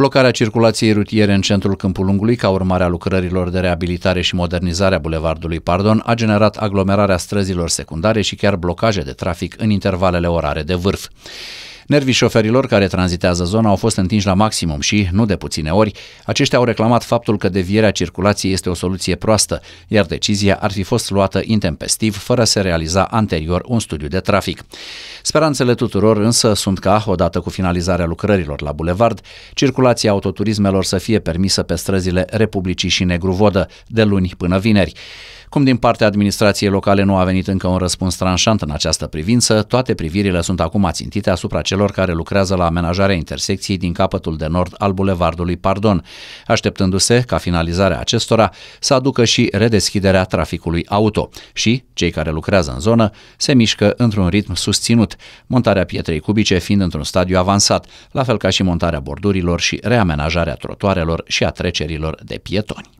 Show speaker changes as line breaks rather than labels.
blocarea circulației rutiere în centrul Câmpulungului ca urmare a lucrărilor de reabilitare și modernizare a bulevardului Pardon a generat aglomerarea străzilor secundare și chiar blocaje de trafic în intervalele orare de vârf. Nervii șoferilor care tranzitează zona au fost întinși la maximum și, nu de puține ori, aceștia au reclamat faptul că devierea circulației este o soluție proastă, iar decizia ar fi fost luată intempestiv, fără să realiza anterior un studiu de trafic. Speranțele tuturor însă sunt ca, odată cu finalizarea lucrărilor la bulevard, circulația autoturismelor să fie permisă pe străzile Republicii și Negruvodă, de luni până vineri. Cum din partea administrației locale nu a venit încă un răspuns tranșant în această privință, toate privirile sunt acum ațintite asupra celor care lucrează la amenajarea intersecției din capătul de nord al bulevardului Pardon, așteptându-se ca finalizarea acestora să aducă și redeschiderea traficului auto și, cei care lucrează în zonă, se mișcă într-un ritm susținut, montarea pietrei cubice fiind într-un stadiu avansat, la fel ca și montarea bordurilor și reamenajarea trotuarelor și a trecerilor de pietoni.